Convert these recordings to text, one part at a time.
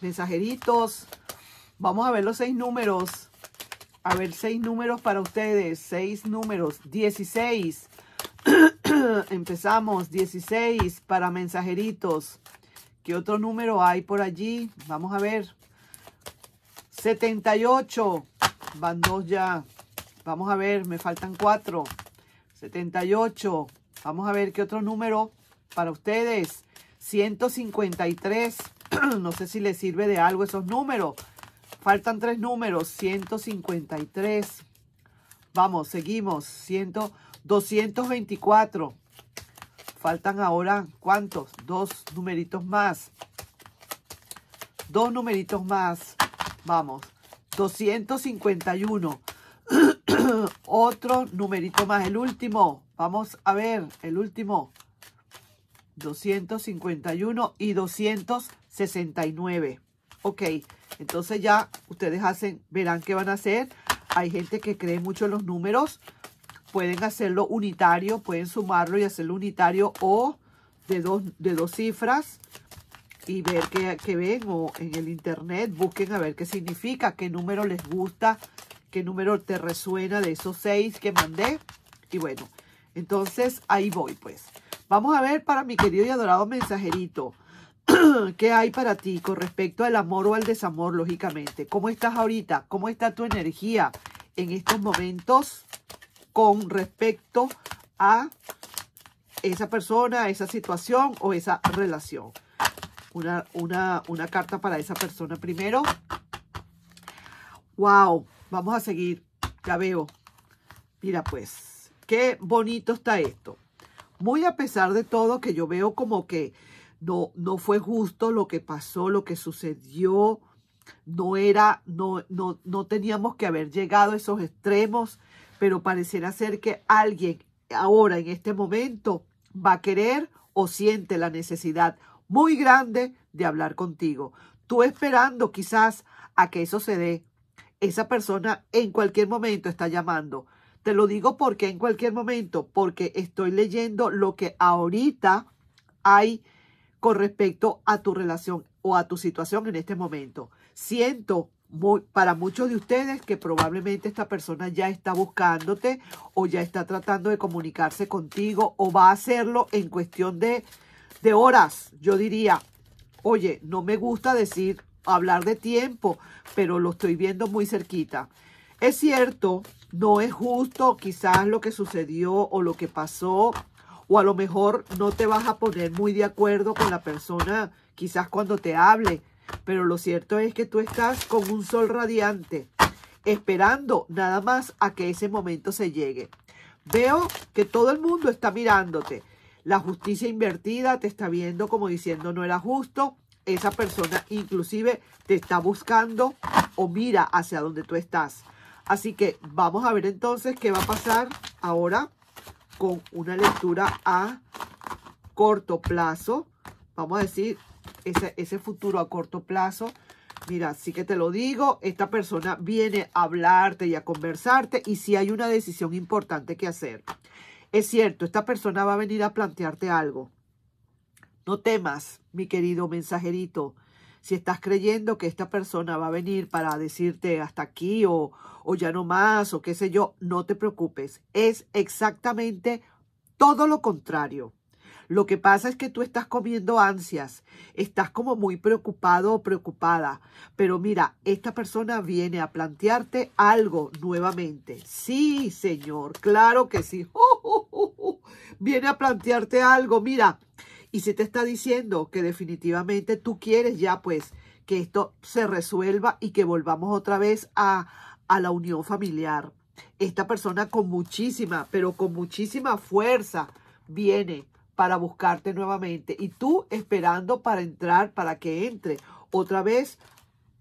mensajeritos, Vamos a ver los seis números. A ver, seis números para ustedes. Seis números. 16. Empezamos. 16 para mensajeritos. ¿Qué otro número hay por allí? Vamos a ver. 78. Van dos ya. Vamos a ver, me faltan cuatro. 78. Vamos a ver qué otro número para ustedes. 153. no sé si les sirve de algo esos números. Faltan tres números. 153. Vamos, seguimos. doscientos 224. Faltan ahora, ¿cuántos? Dos numeritos más. Dos numeritos más. Vamos. 251. Otro numerito más. El último. Vamos a ver. El último. 251 y 269. Ok, entonces ya ustedes hacen, verán qué van a hacer. Hay gente que cree mucho en los números. Pueden hacerlo unitario, pueden sumarlo y hacerlo unitario o de dos, de dos cifras y ver qué, qué ven o en el internet busquen a ver qué significa, qué número les gusta, qué número te resuena de esos seis que mandé. Y bueno, entonces ahí voy pues. Vamos a ver para mi querido y adorado mensajerito. ¿Qué hay para ti con respecto al amor o al desamor, lógicamente? ¿Cómo estás ahorita? ¿Cómo está tu energía en estos momentos con respecto a esa persona, esa situación o esa relación? Una, una carta para esa persona primero. ¡Wow! Vamos a seguir. Ya veo. Mira pues, qué bonito está esto muy a pesar de todo que yo veo como que no, no fue justo lo que pasó, lo que sucedió, no era, no, no, no teníamos que haber llegado a esos extremos, pero pareciera ser que alguien ahora en este momento va a querer o siente la necesidad muy grande de hablar contigo. Tú esperando quizás a que eso se dé. Esa persona en cualquier momento está llamando te lo digo porque en cualquier momento, porque estoy leyendo lo que ahorita hay con respecto a tu relación o a tu situación en este momento. Siento muy, para muchos de ustedes que probablemente esta persona ya está buscándote o ya está tratando de comunicarse contigo o va a hacerlo en cuestión de, de horas. Yo diría, oye, no me gusta decir hablar de tiempo, pero lo estoy viendo muy cerquita. Es cierto, no es justo quizás lo que sucedió o lo que pasó, o a lo mejor no te vas a poner muy de acuerdo con la persona quizás cuando te hable, pero lo cierto es que tú estás con un sol radiante, esperando nada más a que ese momento se llegue. Veo que todo el mundo está mirándote. La justicia invertida te está viendo como diciendo no era justo. Esa persona inclusive te está buscando o mira hacia donde tú estás. Así que vamos a ver entonces qué va a pasar ahora con una lectura a corto plazo. Vamos a decir, ese, futuro a corto plazo. Mira, sí que te lo digo, esta persona viene a hablarte y a conversarte y si hay una decisión importante que hacer. Es cierto, esta persona va a venir a plantearte algo. No temas, mi querido mensajerito si estás creyendo que esta persona va a venir para decirte hasta aquí o, ya no más o qué sé yo, no te preocupes. Es exactamente todo lo contrario. Lo que pasa es que tú estás comiendo ansias, estás como muy preocupado o preocupada, pero mira, esta persona viene a plantearte algo nuevamente. Sí, señor, claro que sí. viene a plantearte algo, mira, y si te está diciendo que definitivamente tú quieres ya pues que esto se resuelva y que volvamos otra vez a, a la unión familiar. Esta persona con muchísima, pero con muchísima fuerza viene para buscarte nuevamente y tú esperando para entrar, para que entre otra vez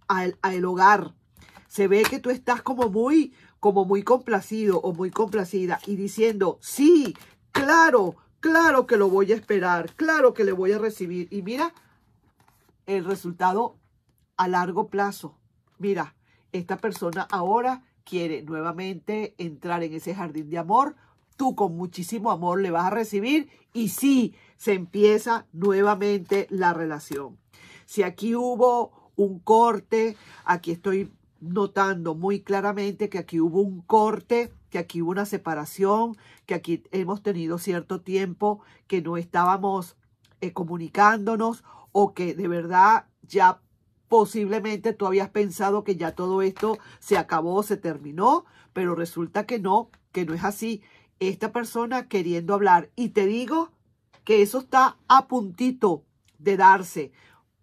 al, al hogar. Se ve que tú estás como muy, como muy complacido o muy complacida y diciendo, sí, claro, Claro que lo voy a esperar, claro que le voy a recibir. Y mira el resultado a largo plazo. Mira, esta persona ahora quiere nuevamente entrar en ese jardín de amor. Tú con muchísimo amor le vas a recibir y sí, se empieza nuevamente la relación. Si aquí hubo un corte, aquí estoy notando muy claramente que aquí hubo un corte que aquí hubo una separación, que aquí hemos tenido cierto tiempo que no estábamos eh, comunicándonos o que de verdad ya posiblemente tú habías pensado que ya todo esto se acabó, se terminó, pero resulta que no, que no es así. Esta persona queriendo hablar y te digo que eso está a puntito de darse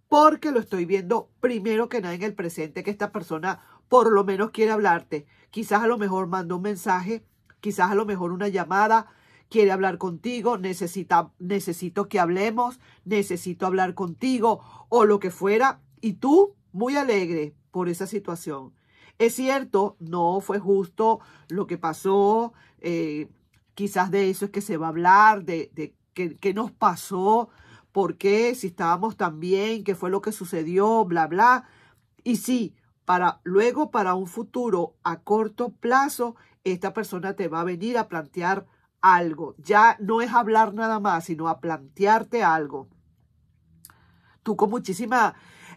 porque lo estoy viendo primero que nada en el presente que esta persona por lo menos quiere hablarte. Quizás a lo mejor mandó un mensaje, quizás a lo mejor una llamada, quiere hablar contigo, necesita, necesito que hablemos, necesito hablar contigo o lo que fuera. Y tú, muy alegre por esa situación. Es cierto, no fue justo lo que pasó. Eh, quizás de eso es que se va a hablar, de, qué nos pasó, por qué, si estábamos tan bien, qué fue lo que sucedió, bla, bla. Y sí, para luego para un futuro a corto plazo, esta persona te va a venir a plantear algo. Ya no es hablar nada más, sino a plantearte algo. Tú con muchísima,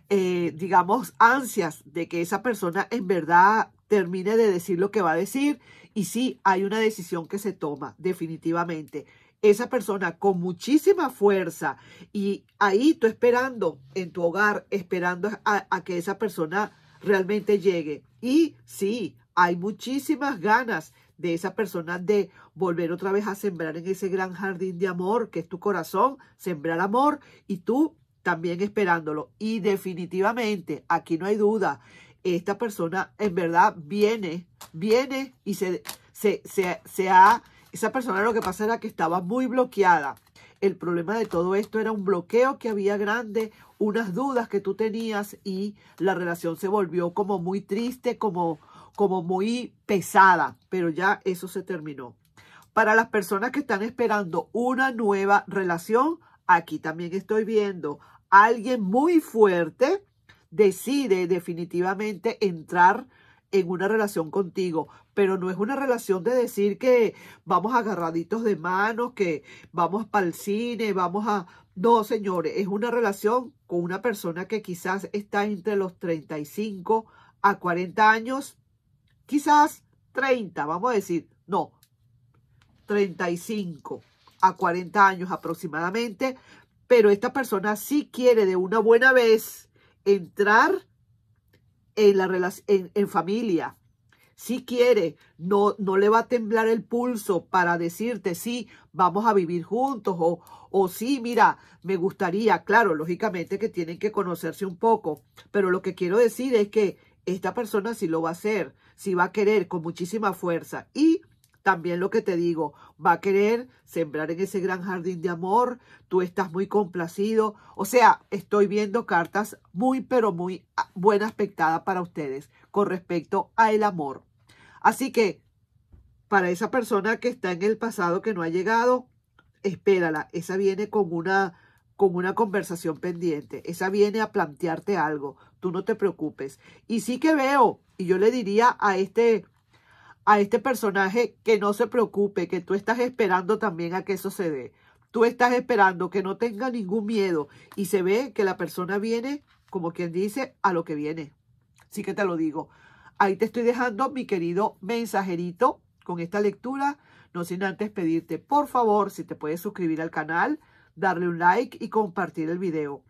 eh, digamos, ansias de que esa persona en verdad termine de decir lo que va a decir. Y sí, hay una decisión que se toma, definitivamente. Esa persona con muchísima fuerza y ahí tú esperando en tu hogar, esperando a que esa persona realmente llegue. Y sí, hay muchísimas ganas de esa persona de volver otra vez a sembrar en ese gran jardín de amor que es tu corazón, sembrar amor y tú también esperándolo. Y definitivamente, aquí no hay duda, esta persona en verdad viene, viene y se, se, se, ha, esa persona lo que pasa era que estaba muy bloqueada el problema de todo esto era un bloqueo que había grande, unas dudas que tú tenías y la relación se volvió como muy triste, como, como muy pesada, pero ya eso se terminó. Para las personas que están esperando una nueva relación, aquí también estoy viendo alguien muy fuerte decide definitivamente entrar en una relación contigo, pero no es una relación de decir que vamos agarraditos de manos, que vamos para el cine, vamos a... No, señores, es una relación con una persona que quizás está entre los 35 a 40 años, quizás 30, vamos a decir, no, 35 a 40 años aproximadamente, pero esta persona sí quiere de una buena vez entrar en, la, en, en familia. Si quiere, no, no le va a temblar el pulso para decirte, sí, vamos a vivir juntos o, o sí, mira, me gustaría, claro, lógicamente que tienen que conocerse un poco, pero lo que quiero decir es que esta persona sí lo va a hacer, sí va a querer con muchísima fuerza y también lo que te digo, va a querer sembrar en ese gran jardín de amor, tú estás muy complacido. O sea, estoy viendo cartas muy, pero muy ah, buena aspectada para ustedes con respecto a el amor. Así que para esa persona que está en el pasado que no ha llegado, espérala. Esa viene con una, con una conversación pendiente. Esa viene a plantearte algo. Tú no te preocupes. Y sí que veo, y yo le diría a este a este personaje que no se preocupe, que tú estás esperando también a que eso se dé. Tú estás esperando que no tenga ningún miedo y se ve que la persona viene, como quien dice, a lo que viene. Así que te lo digo. Ahí te estoy dejando mi querido mensajerito con esta lectura. No sin antes pedirte, por favor, si te puedes suscribir al canal, darle un like y compartir el video.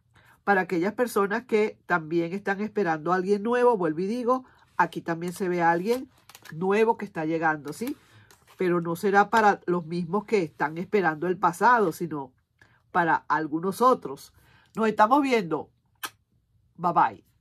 Para aquellas personas que también están esperando a alguien nuevo, vuelvo y digo, aquí también se ve a alguien nuevo que está llegando, ¿sí? Pero no será para los mismos que están esperando el pasado, sino para algunos otros. Nos estamos viendo. Bye bye.